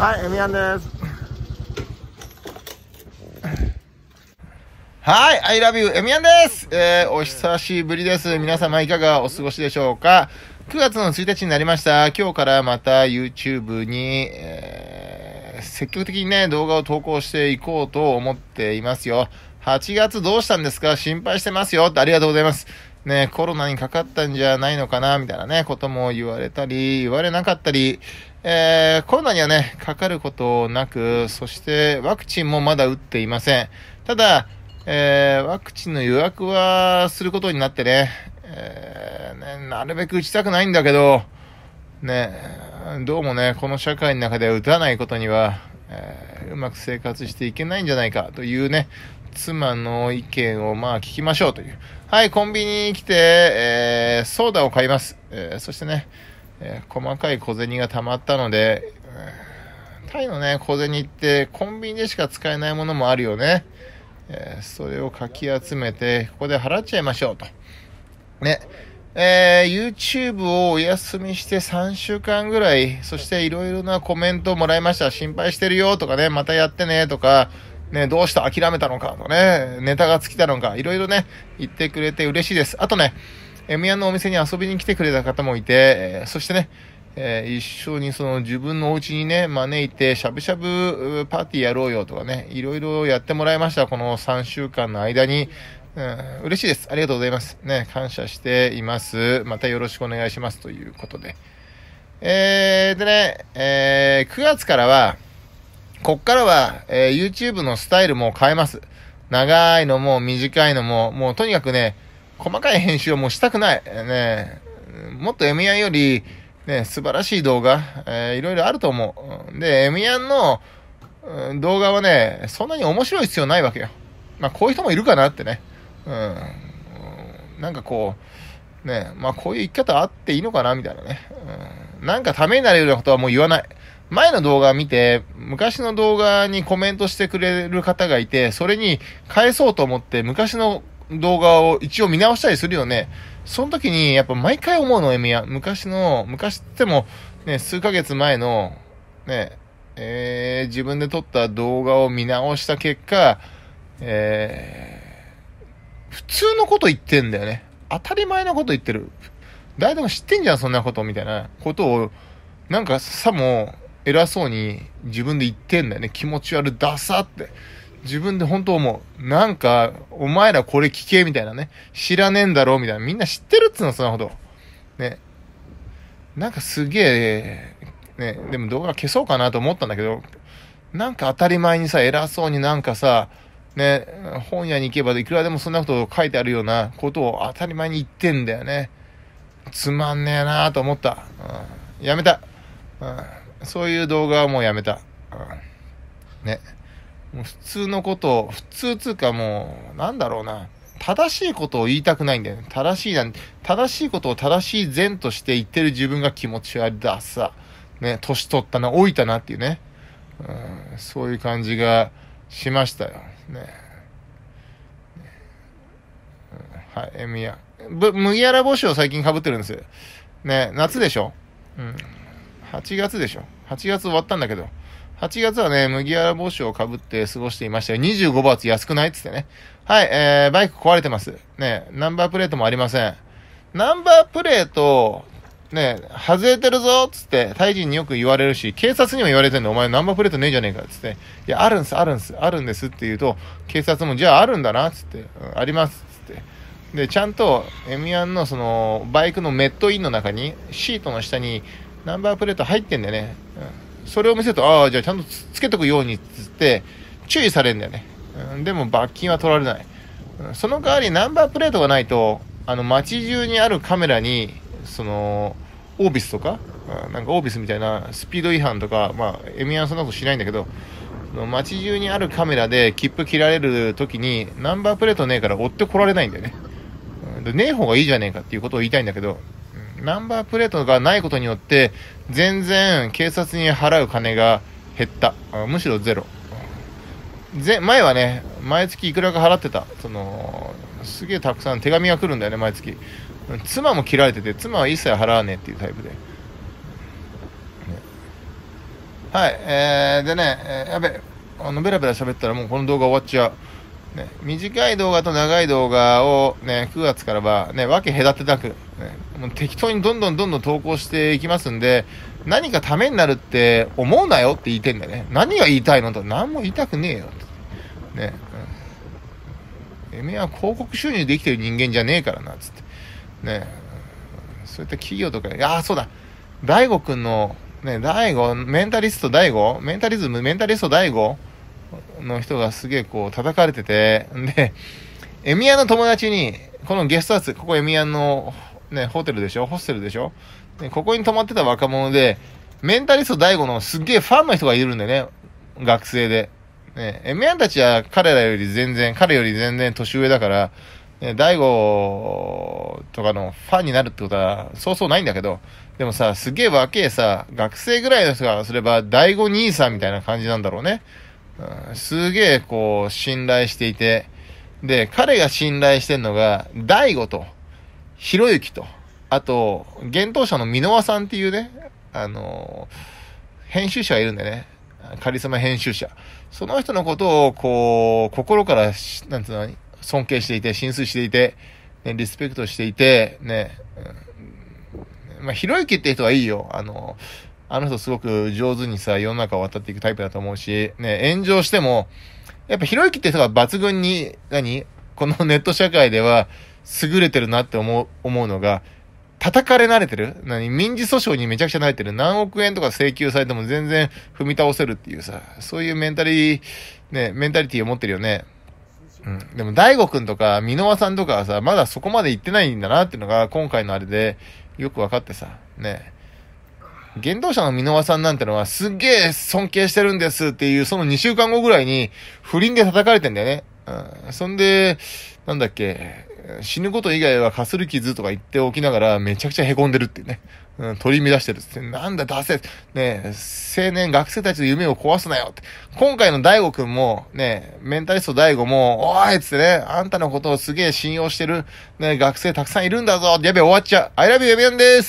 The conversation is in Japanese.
はい、エミヤンです。はい、I love you, エミヤンです。えー、お久しぶりです。皆様いかがお過ごしでしょうか ?9 月の1日になりました。今日からまた YouTube に、えー、積極的にね、動画を投稿していこうと思っていますよ。8月どうしたんですか心配してますよってありがとうございます。ね、コロナにかかったんじゃないのかなみたいなね、ことも言われたり、言われなかったり、えー、コロナにはね、かかることなく、そしてワクチンもまだ打っていません。ただ、えー、ワクチンの予約はすることになってね、えー、ね、なるべく打ちたくないんだけど、ね、どうもね、この社会の中で打たないことには、えー、うまく生活していけないんじゃないかというね、妻の意見をまあ聞きましょうという。はい、コンビニに来て、えー、ソーダを買います。えー、そしてね、えー、細かい小銭が溜まったので、タイのね、小銭ってコンビニでしか使えないものもあるよね。えー、それをかき集めて、ここで払っちゃいましょうと。ね。えー、YouTube をお休みして3週間ぐらい、そしていろいろなコメントをもらいました。心配してるよとかね、またやってねとか、ね、どうした諦めたのかとね、ネタが尽きたのか、いろいろね、言ってくれて嬉しいです。あとね、M1 のお店に遊びに来てくれた方もいて、えそしてね、えー、一緒にその自分のお家にね、招いて、しゃぶしゃぶパーティーやろうよとかね、いろいろやってもらいました、この3週間の間に。うん、嬉しいです。ありがとうございます。ね、感謝しています。またよろしくお願いします。ということで。えー、でね、えー、9月からは、こっからは、えー、YouTube のスタイルも変えます。長いのも短いのも、もうとにかくね、細かい編集をもうしたくない。ねもっと M ヤンより、ね、素晴らしい動画、えー、いろいろあると思う。で、M ヤンの、うん、動画はね、そんなに面白い必要ないわけよ。まあ、こういう人もいるかなってね。うん。なんかこう、ね、まあ、こういう生き方あっていいのかなみたいなね。うん。なんかためになるようなことはもう言わない。前の動画見て、昔の動画にコメントしてくれる方がいて、それに返そうと思って、昔の動画を一応見直したりするよね。その時に、やっぱ毎回思うの、エミヤ。昔の、昔っても、ね、数ヶ月前の、ね、えー、自分で撮った動画を見直した結果、えー、普通のこと言ってんだよね。当たり前のこと言ってる。誰でも知ってんじゃん、そんなこと、みたいなことを、なんかさも偉そうに自分で言ってんだよね。気持ち悪、ダサって。自分で本当思う。なんか、お前らこれ聞け、みたいなね。知らねえんだろ、う、みたいな。みんな知ってるっつうの、そんなこと。ね。なんかすげえ、ね、でも動画消そうかなと思ったんだけど、なんか当たり前にさ、偉そうになんかさ、ね、本屋に行けばいくらでもそんなこと書いてあるようなことを当たり前に言ってんだよね。つまんねえなぁと思った、うん。やめた、うん。そういう動画はもうやめた。うん、ね。もう普通のことを、普通つうかもう、なんだろうな。正しいことを言いたくないんだよね。正しいなん正しいことを正しい善として言ってる自分が気持ち悪いださ。ね、年取ったな、老いたなっていうね。うん、そういう感じがしましたよ。ね。はい、えみや。ぶ、麦わら帽子を最近かぶってるんですよ。ね、夏でしょうん。8月でしょ ?8 月終わったんだけど。8月はね、麦わら帽子をかぶって過ごしていましたよ。25バーツ安くないっつってね。はい、えー、バイク壊れてます。ね、ナンバープレートもありません。ナンバープレート、ね、外れてるぞっつって、タイ人によく言われるし、警察にも言われてんの、お前ナンバープレートねえじゃねえかっつって、いや、あるんす、あるんす、あるんですって言うと、警察も、じゃああるんだなっつって、うん、ありますっつって。で、ちゃんと、エミアンのその、バイクのメットインの中に、シートの下に、ナンバープレート入ってんだよね。うんそれを見せると、ああ、じゃあちゃんとつけとくようにっつって、注意されるんだよね。うん、でも罰金は取られない。その代わりナンバープレートがないと、あの、街中にあるカメラに、その、オービスとか、なんかオービスみたいなスピード違反とか、まあ、エミアンそんなことしないんだけど、街中にあるカメラで切符切られる時に、ナンバープレートねえから追ってこられないんだよね。ねえ方がいいじゃねえかっていうことを言いたいんだけど、ナンバープレートがないことによって、全然警察に払う金が減った。むしろゼロ。前前はね、毎月いくらか払ってた。その、すげえたくさん手紙が来るんだよね、毎月。妻も切られてて、妻は一切払わねえっていうタイプで。ね、はい、えー、でね、やべ、あの、ベラベラ喋ったらもうこの動画終わっちゃう。ね、短い動画と長い動画をね、9月からはね、分け隔てなく、ね、もう適当にどんどんどんどん投稿していきますんで、何かためになるって思うなよって言ってんだよね。何が言いたいのと、何も言いたくねえよって。ね。うん、エメは広告収入できてる人間じゃねえからな、つって。ね。そういった企業とか、ああ、そうだ。大悟くんの、ね、大悟、メンタリスト大悟メンタリズム、メンタリスト大悟の人がすげえこう叩かれてて、で、エミヤンの友達に、このゲストハウス、ここエミヤンのね、ホテルでしょホステルでしょでここに泊まってた若者で、メンタリスト大悟のすっげえファンの人がいるんだよね。学生で。ね、エミヤンたちは彼らより全然、彼より全然年上だから、ね、大悟とかのファンになるってことはそうそうないんだけど、でもさ、すげえ若えさ、学生ぐらいの人がすれば、大悟兄さんみたいな感じなんだろうね。すげえこう、信頼していて、で、彼が信頼してんのが、大悟と、ひろゆきと、あと、幻冬者の箕輪さんっていうね、あのー、編集者がいるんでね、カリスマ編集者。その人のことを、こう、心から、なんつうの、尊敬していて、浸水していて、ね、リスペクトしていて、ね、うん、まあ、ひろゆきって人はいいよ。あのーあの人すごく上手にさ、世の中を渡っていくタイプだと思うし、ね、炎上しても、やっぱひろゆきって人が抜群に、何このネット社会では優れてるなって思う、思うのが、叩かれ慣れてる何民事訴訟にめちゃくちゃ慣れてる何億円とか請求されても全然踏み倒せるっていうさ、そういうメンタリー、ね、メンタリティを持ってるよね。うん。でも、大悟くんとか、箕輪さんとかはさ、まだそこまで行ってないんだなっていうのが、今回のあれで、よく分かってさ、ね。原動者の箕輪さんなんてのはすっげえ尊敬してるんですっていう、その2週間後ぐらいに不倫で叩かれてんだよね。うん。そんで、なんだっけ、死ぬこと以外はかする傷とか言っておきながらめちゃくちゃ凹んでるっていうね。うん、取り乱してるって。なんだ、出せ。ね青年、学生たちの夢を壊すなよって。今回の大悟くんも、ねメンタリスト大悟も、おいっつってね、あんたのことをすげえ信用してる、ね学生たくさんいるんだぞやべ、終わっちゃう。I love you, エです